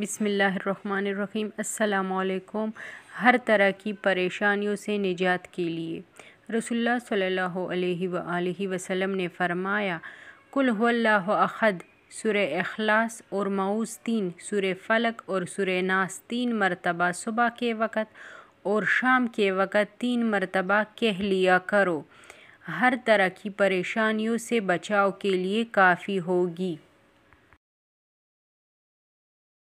बिसमीम् अल्लाम हर तरह की परेशानियों से निजात के लिए रसोल्ला सल्लल्लाहु अलैहि वसल्लम ने फरमाया कुल अखद सुर अखलास और माउस तीन सुर फलक और सुर नास तीन मरतबा सुबह के वक़्त और शाम के वक़्त तीन मरतबा कह लिया करो हर तरह की परेशानियों से बचाव के लिए काफ़ी होगी